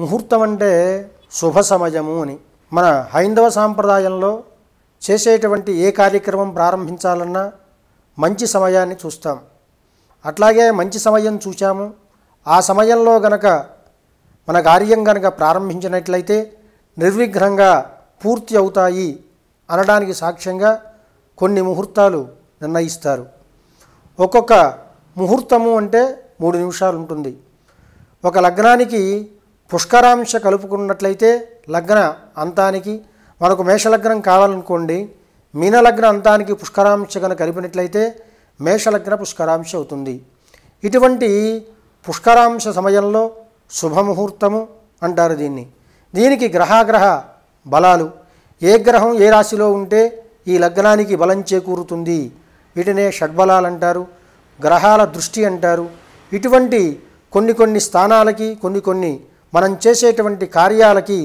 ముహూర్తం అంటే శుభ సమయము అని మన హైందవ సాంప్రదాయంలో చేసేటువంటి ఏ కార్యక్రమం ప్రారంభించాలన్నా మంచి సమయాన్ని చూస్తాం అట్లాగే మంచి సమయం చూచాము ఆ సమయంలో గనక మన కార్యం గనక ప్రారంభించినట్లయితే నిర్విఘ్నంగా పూర్తి అవుతాయి అనడానికి సాక్ష్యంగా కొన్ని ముహూర్తాలు నిర్ణయిస్తారు ఒక్కొక్క ముహూర్తము అంటే మూడు నిమిషాలు ఉంటుంది ఒక లగ్నానికి పుష్కరాంశ కలుపుకున్నట్లయితే లగ్న అంతానికి మనకు మేషలగ్నం కావాలనుకోండి మీనలగ్న అంతానికి పుష్కరాంశ కనుక కలిపినట్లయితే మేషలగ్న పుష్కరాంశ అవుతుంది ఇటువంటి పుష్కరాంశ సమయంలో శుభముహూర్తము అంటారు దీన్ని దీనికి గ్రహాగ్రహ బలాలు ఏ గ్రహం ఏ రాశిలో ఉంటే ఈ లగ్నానికి బలం చేకూరుతుంది వీటినే షడ్బలాలు అంటారు గ్రహాల దృష్టి అంటారు ఇటువంటి కొన్ని కొన్ని స్థానాలకి కొన్ని కొన్ని మనం చేసేటువంటి కార్యాలకి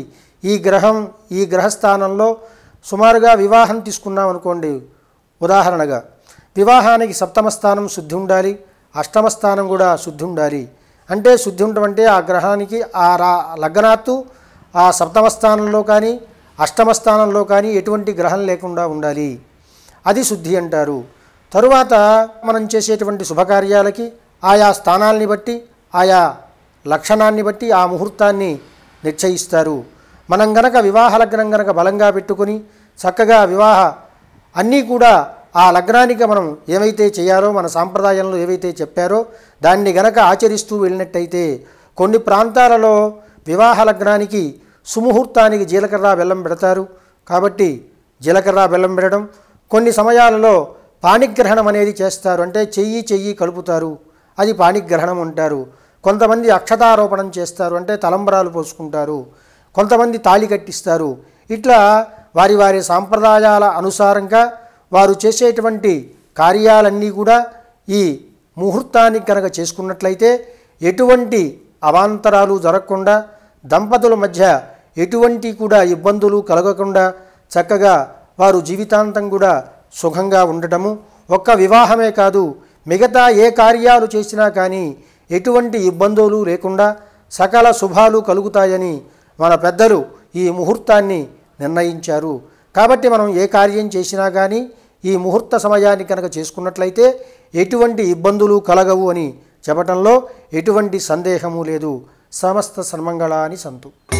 ఈ గ్రహం ఈ గ్రహస్థానంలో సుమారుగా వివాహం తీసుకున్నాం అనుకోండి ఉదాహరణగా వివాహానికి సప్తమ స్థానం శుద్ధి ఉండాలి అష్టమ స్థానం కూడా శుద్ధి ఉండాలి అంటే శుద్ధి ఉండటం ఆ గ్రహానికి ఆ రా లగ్నాత్తు ఆ సప్తమ స్థానంలో కానీ అష్టమ స్థానంలో కానీ ఎటువంటి గ్రహం లేకుండా ఉండాలి అది శుద్ధి అంటారు తరువాత మనం చేసేటువంటి శుభకార్యాలకి ఆయా స్థానాల్ని బట్టి ఆయా లక్షణాన్ని బట్టి ఆ ముహూర్తాన్ని నిశ్చయిస్తారు మనం గనక వివాహ లగ్నం గనక బలంగా పెట్టుకుని చక్కగా వివాహ అన్నీ కూడా ఆ లగ్నానికి మనం ఏమైతే చేయాలో మన సాంప్రదాయంలో ఏవైతే చెప్పారో దాన్ని గనక ఆచరిస్తూ వెళ్ళినట్టయితే కొన్ని ప్రాంతాలలో వివాహ లగ్నానికి సుముహూర్తానికి జీలకర్ర బెల్లం పెడతారు కాబట్టి జీలకర్ర బెల్లం పెడడం కొన్ని సమయాలలో పాణిగ్రహణం అనేది చేస్తారు అంటే చెయ్యి చెయ్యి కలుపుతారు అది పాణిగ్రహణం అంటారు కొంతమంది అక్షతారోపణం చేస్తారు అంటే తలంబరాలు పోసుకుంటారు కొంతమంది తాళి కట్టిస్తారు ఇట్లా వారి వారి సాంప్రదాయాల అనుసారంగా వారు చేసేటువంటి కార్యాలన్నీ కూడా ఈ ముహూర్తానికి కనుక చేసుకున్నట్లయితే ఎటువంటి అవాంతరాలు జరగకుండా దంపతుల మధ్య ఎటువంటి కూడా ఇబ్బందులు కలగకుండా చక్కగా వారు జీవితాంతం కూడా సుఖంగా ఉండటము ఒక్క వివాహమే కాదు మిగతా ఏ కార్యాలు చేసినా కానీ ఎటువంటి ఇబ్బందులు లేకుండా సకల శుభాలు కలుగుతాయని మన పెద్దలు ఈ ముహూర్తాన్ని నిర్ణయించారు కాబట్టి మనం ఏ కార్యం చేసినా కానీ ఈ ముహూర్త సమయాన్ని కనుక చేసుకున్నట్లయితే ఎటువంటి ఇబ్బందులు కలగవు అని చెప్పటంలో ఎటువంటి సందేహము లేదు సమస్త సన్మంగళాని సంతు